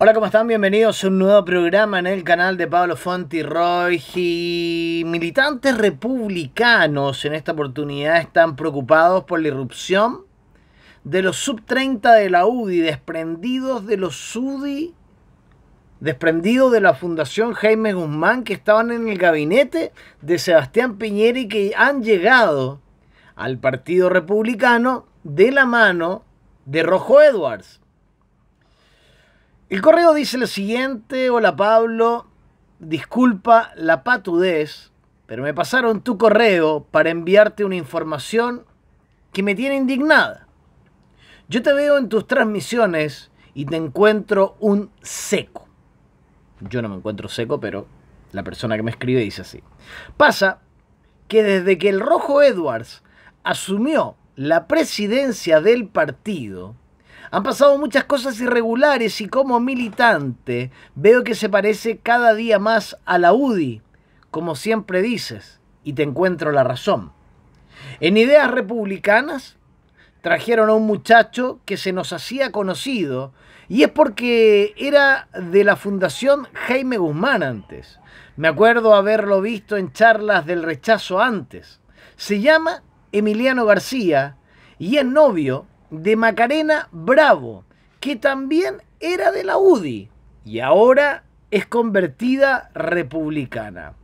Hola, ¿cómo están? Bienvenidos a un nuevo programa en el canal de Pablo Roy y militantes republicanos en esta oportunidad están preocupados por la irrupción de los sub-30 de la UDI, desprendidos de los UDI, desprendidos de la Fundación Jaime Guzmán, que estaban en el gabinete de Sebastián Piñera y que han llegado al Partido Republicano de la mano de Rojo Edwards. El correo dice lo siguiente, hola Pablo, disculpa la patudez, pero me pasaron tu correo para enviarte una información que me tiene indignada. Yo te veo en tus transmisiones y te encuentro un seco. Yo no me encuentro seco, pero la persona que me escribe dice así. Pasa que desde que el Rojo Edwards asumió la presidencia del partido, han pasado muchas cosas irregulares y como militante veo que se parece cada día más a la UDI, como siempre dices, y te encuentro la razón. En ideas republicanas trajeron a un muchacho que se nos hacía conocido y es porque era de la Fundación Jaime Guzmán antes. Me acuerdo haberlo visto en charlas del rechazo antes. Se llama Emiliano García y es novio de Macarena Bravo, que también era de la UDI y ahora es convertida republicana.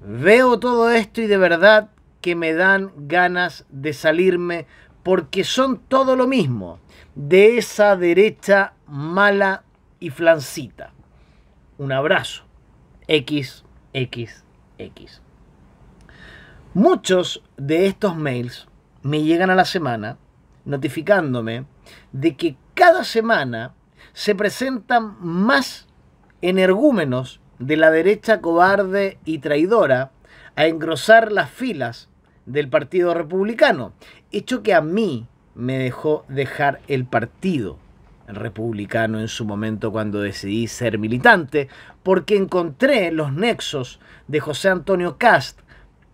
Veo todo esto y de verdad que me dan ganas de salirme porque son todo lo mismo de esa derecha mala y flancita. Un abrazo. X, X, X. Muchos de estos mails me llegan a la semana notificándome de que cada semana se presentan más energúmenos de la derecha cobarde y traidora a engrosar las filas del Partido Republicano, hecho que a mí me dejó dejar el partido republicano en su momento cuando decidí ser militante, porque encontré los nexos de José Antonio Cast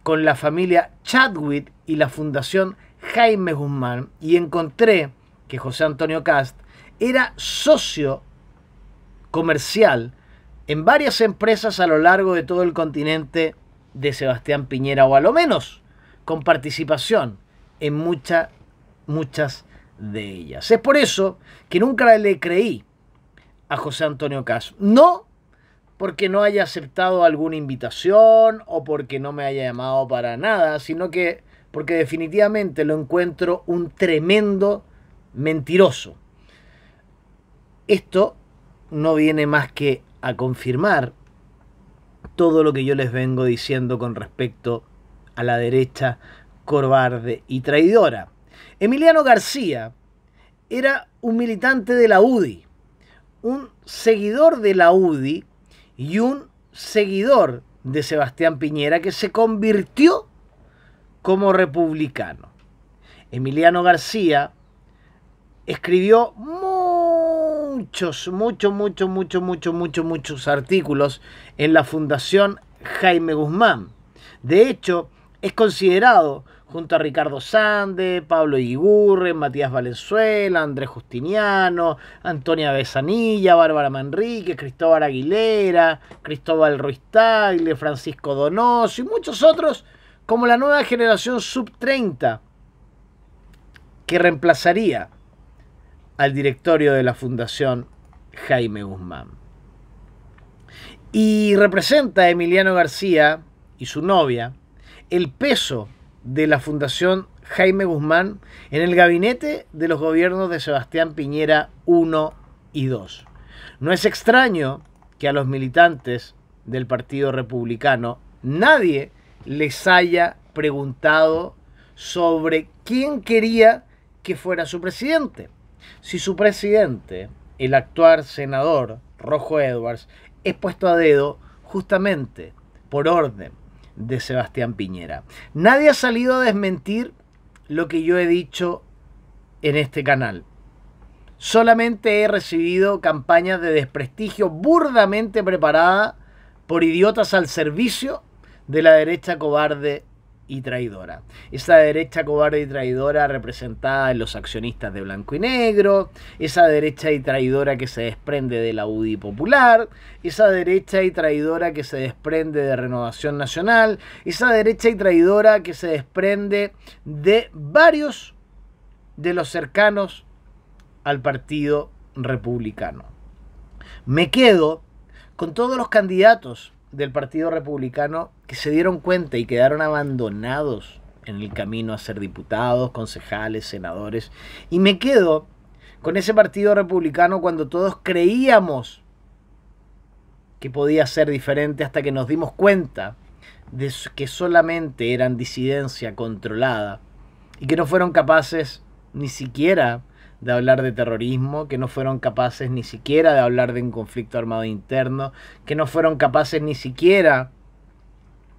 con la familia Chadwick y la Fundación Jaime Guzmán y encontré que José Antonio Cast era socio comercial en varias empresas a lo largo de todo el continente de Sebastián Piñera o a lo menos con participación en muchas, muchas de ellas. Es por eso que nunca le creí a José Antonio Cast. No porque no haya aceptado alguna invitación o porque no me haya llamado para nada, sino que porque definitivamente lo encuentro un tremendo mentiroso. Esto no viene más que a confirmar todo lo que yo les vengo diciendo con respecto a la derecha corbarde y traidora. Emiliano García era un militante de la UDI, un seguidor de la UDI y un seguidor de Sebastián Piñera que se convirtió como republicano. Emiliano García escribió muchos, muchos, muchos, muchos, muchos, muchos, muchos artículos en la Fundación Jaime Guzmán. De hecho, es considerado junto a Ricardo Sande, Pablo Igurre, Matías Valenzuela, Andrés Justiniano, Antonia Besanilla, Bárbara Manrique, Cristóbal Aguilera, Cristóbal Ruiz Tagle, Francisco Donoso y muchos otros como la nueva generación sub-30 que reemplazaría al directorio de la Fundación Jaime Guzmán. Y representa a Emiliano García y su novia el peso de la Fundación Jaime Guzmán en el gabinete de los gobiernos de Sebastián Piñera 1 y 2. No es extraño que a los militantes del Partido Republicano nadie les haya preguntado sobre quién quería que fuera su presidente. Si su presidente, el actual senador Rojo Edwards, es puesto a dedo justamente por orden de Sebastián Piñera. Nadie ha salido a desmentir lo que yo he dicho en este canal. Solamente he recibido campañas de desprestigio burdamente preparada por idiotas al servicio de la derecha cobarde y traidora. Esa derecha cobarde y traidora representada en los accionistas de blanco y negro, esa derecha y traidora que se desprende de la UDI popular, esa derecha y traidora que se desprende de Renovación Nacional, esa derecha y traidora que se desprende de varios de los cercanos al Partido Republicano. Me quedo con todos los candidatos del Partido Republicano que se dieron cuenta y quedaron abandonados en el camino a ser diputados, concejales, senadores. Y me quedo con ese Partido Republicano cuando todos creíamos que podía ser diferente hasta que nos dimos cuenta de que solamente eran disidencia controlada y que no fueron capaces ni siquiera de hablar de terrorismo, que no fueron capaces ni siquiera de hablar de un conflicto armado interno, que no fueron capaces ni siquiera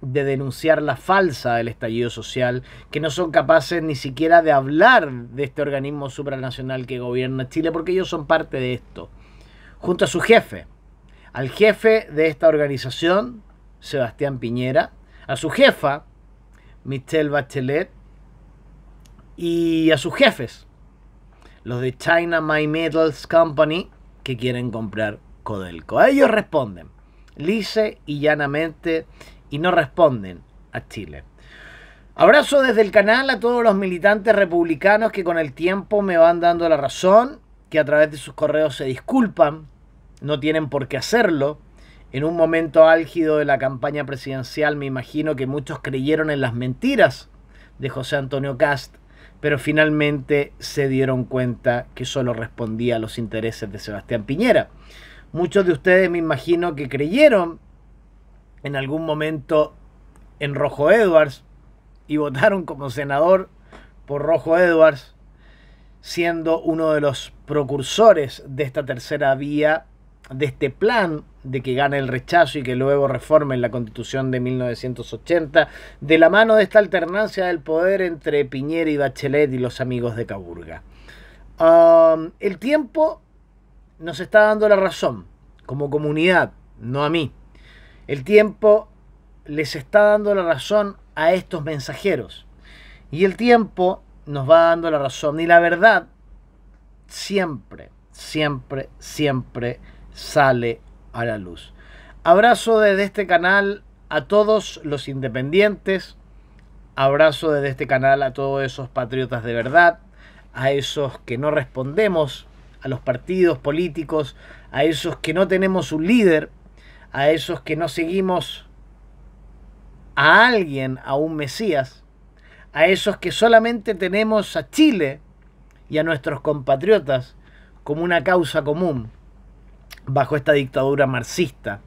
de denunciar la falsa del estallido social, que no son capaces ni siquiera de hablar de este organismo supranacional que gobierna Chile, porque ellos son parte de esto, junto a su jefe, al jefe de esta organización, Sebastián Piñera, a su jefa, Michelle Bachelet, y a sus jefes, los de China My Metals Company que quieren comprar Codelco. A ellos responden, lice y llanamente, y no responden a Chile. Abrazo desde el canal a todos los militantes republicanos que con el tiempo me van dando la razón, que a través de sus correos se disculpan, no tienen por qué hacerlo. En un momento álgido de la campaña presidencial me imagino que muchos creyeron en las mentiras de José Antonio Cast pero finalmente se dieron cuenta que solo respondía a los intereses de Sebastián Piñera. Muchos de ustedes me imagino que creyeron en algún momento en Rojo Edwards y votaron como senador por Rojo Edwards, siendo uno de los procursores de esta tercera vía, de este plan de que gane el rechazo y que luego reformen la constitución de 1980, de la mano de esta alternancia del poder entre Piñera y Bachelet y los amigos de Caburga. Um, el tiempo nos está dando la razón, como comunidad, no a mí. El tiempo les está dando la razón a estos mensajeros. Y el tiempo nos va dando la razón. Y la verdad siempre, siempre, siempre sale a la luz. Abrazo desde este canal a todos los independientes. Abrazo desde este canal a todos esos patriotas de verdad, a esos que no respondemos a los partidos políticos, a esos que no tenemos un líder, a esos que no seguimos a alguien, a un Mesías, a esos que solamente tenemos a Chile y a nuestros compatriotas como una causa común bajo esta dictadura marxista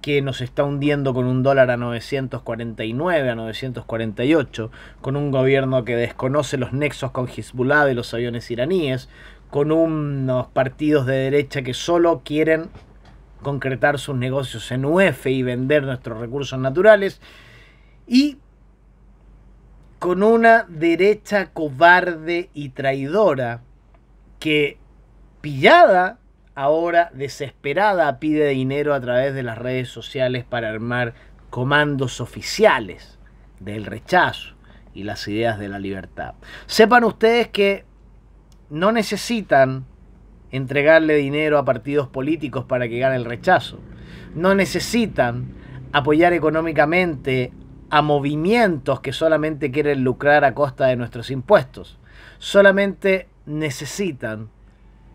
que nos está hundiendo con un dólar a 949, a 948, con un gobierno que desconoce los nexos con Hezbollah y los aviones iraníes, con unos partidos de derecha que solo quieren concretar sus negocios en UF y vender nuestros recursos naturales, y con una derecha cobarde y traidora que, pillada ahora desesperada pide dinero a través de las redes sociales para armar comandos oficiales del rechazo y las ideas de la libertad. Sepan ustedes que no necesitan entregarle dinero a partidos políticos para que gane el rechazo. No necesitan apoyar económicamente a movimientos que solamente quieren lucrar a costa de nuestros impuestos. Solamente necesitan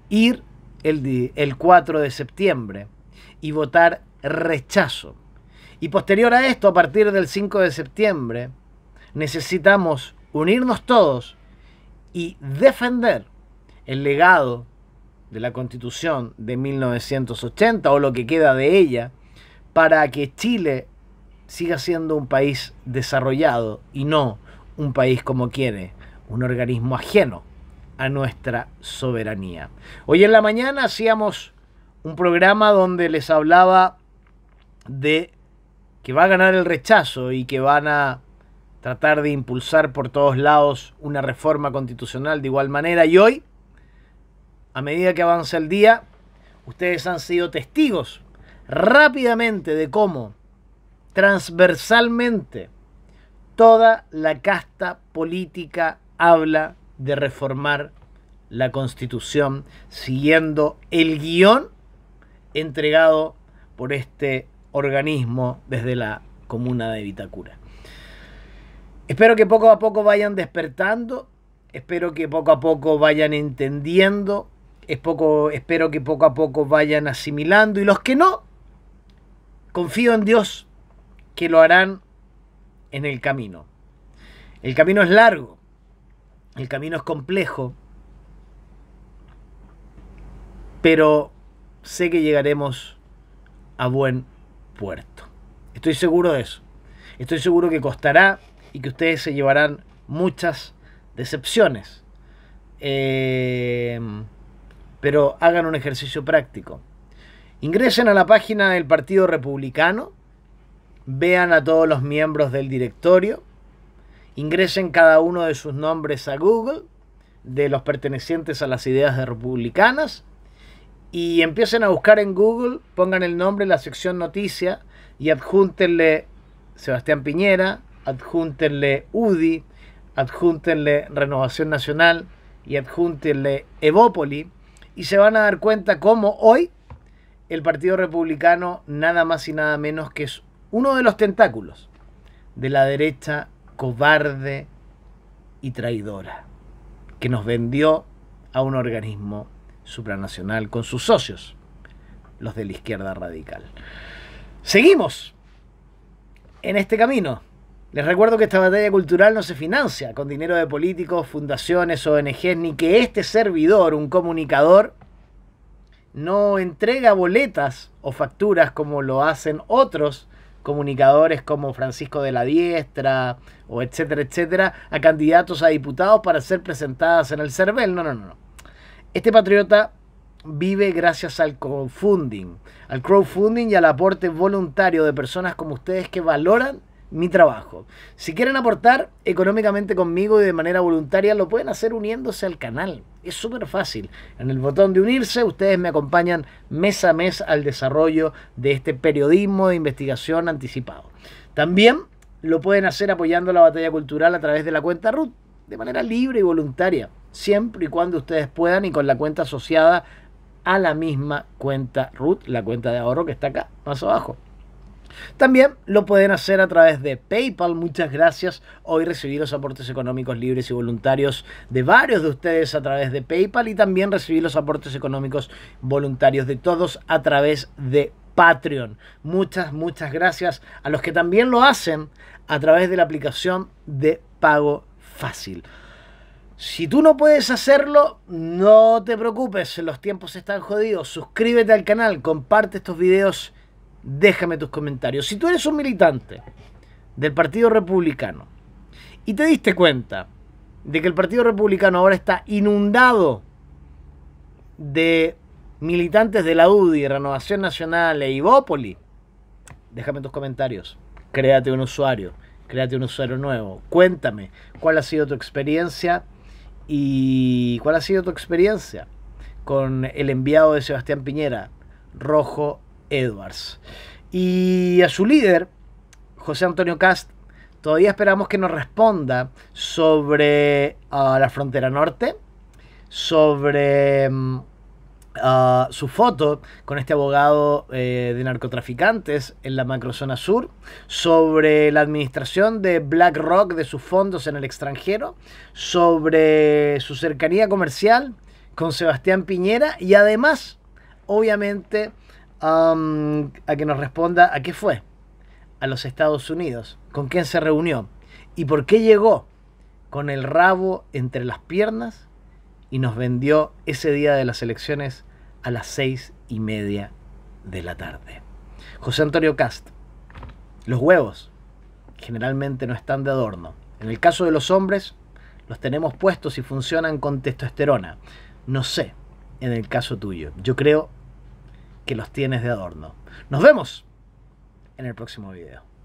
ir el, 4 de septiembre y votar rechazo. Y posterior a esto, a partir del 5 de septiembre, necesitamos unirnos todos y defender el legado de la Constitución de 1980 o lo que queda de ella para que Chile siga siendo un país desarrollado y no un país como quiere, un organismo ajeno a nuestra soberanía. Hoy en la mañana hacíamos un programa donde les hablaba de que va a ganar el rechazo y que van a tratar de impulsar por todos lados una reforma constitucional de igual manera. Y hoy, a medida que avanza el día, ustedes han sido testigos rápidamente de cómo transversalmente toda la casta política habla de reformar la constitución siguiendo el guión entregado por este organismo desde la comuna de Vitacura. Espero que poco a poco vayan despertando, espero que poco a poco vayan entendiendo, es poco, espero que poco a poco vayan asimilando y los que no, confío en Dios que lo harán en el camino. El camino es largo, el camino es complejo, pero sé que llegaremos a buen puerto. Estoy seguro de eso. Estoy seguro que costará y que ustedes se llevarán muchas decepciones. Eh, pero hagan un ejercicio práctico. Ingresen a la página del Partido Republicano, vean a todos los miembros del directorio Ingresen cada uno de sus nombres a Google, de los pertenecientes a las ideas republicanas, y empiecen a buscar en Google, pongan el nombre, en la sección noticia, y adjúntenle Sebastián Piñera, adjúntenle UDI, adjúntenle Renovación Nacional y adjúntenle Evópoli, y se van a dar cuenta cómo hoy el Partido Republicano nada más y nada menos que es uno de los tentáculos de la derecha cobarde y traidora, que nos vendió a un organismo supranacional con sus socios, los de la izquierda radical. Seguimos en este camino. Les recuerdo que esta batalla cultural no se financia con dinero de políticos, fundaciones, ONGs, ni que este servidor, un comunicador, no entrega boletas o facturas como lo hacen otros comunicadores como Francisco de la Diestra o etcétera, etcétera, a candidatos a diputados para ser presentadas en el CERVEL. No, no, no. Este patriota vive gracias al crowdfunding, al crowdfunding y al aporte voluntario de personas como ustedes que valoran mi trabajo. Si quieren aportar económicamente conmigo y de manera voluntaria, lo pueden hacer uniéndose al canal. Es súper fácil. En el botón de unirse, ustedes me acompañan mes a mes al desarrollo de este periodismo de investigación anticipado. También lo pueden hacer apoyando la batalla cultural a través de la cuenta RUT, de manera libre y voluntaria, siempre y cuando ustedes puedan y con la cuenta asociada a la misma cuenta RUT, la cuenta de ahorro que está acá, más abajo. También lo pueden hacer a través de PayPal. Muchas gracias. Hoy recibí los aportes económicos libres y voluntarios de varios de ustedes a través de PayPal y también recibí los aportes económicos voluntarios de todos a través de Patreon. Muchas, muchas gracias a los que también lo hacen a través de la aplicación de pago fácil. Si tú no puedes hacerlo, no te preocupes, los tiempos están jodidos. Suscríbete al canal, comparte estos videos déjame tus comentarios. Si tú eres un militante del Partido Republicano y te diste cuenta de que el Partido Republicano ahora está inundado de militantes de la UDI, Renovación Nacional e Ivópoli, déjame tus comentarios. Créate un usuario, créate un usuario nuevo. Cuéntame cuál ha sido tu experiencia y cuál ha sido tu experiencia con el enviado de Sebastián Piñera, Rojo Edwards. Y a su líder, José Antonio Cast, todavía esperamos que nos responda sobre ah, la frontera norte, sobre mm, ah, su foto con este abogado eh, de narcotraficantes en la macrozona sur, sobre la administración de BlackRock de sus fondos en el extranjero, sobre su cercanía comercial con Sebastián Piñera y además, obviamente, a que nos responda a qué fue, a los Estados Unidos, con quién se reunió y por qué llegó con el rabo entre las piernas y nos vendió ese día de las elecciones a las seis y media de la tarde. José Antonio Cast, los huevos generalmente no están de adorno. En el caso de los hombres, los tenemos puestos y funcionan con testosterona. No sé, en el caso tuyo, yo creo que los tienes de adorno. Nos vemos en el próximo video.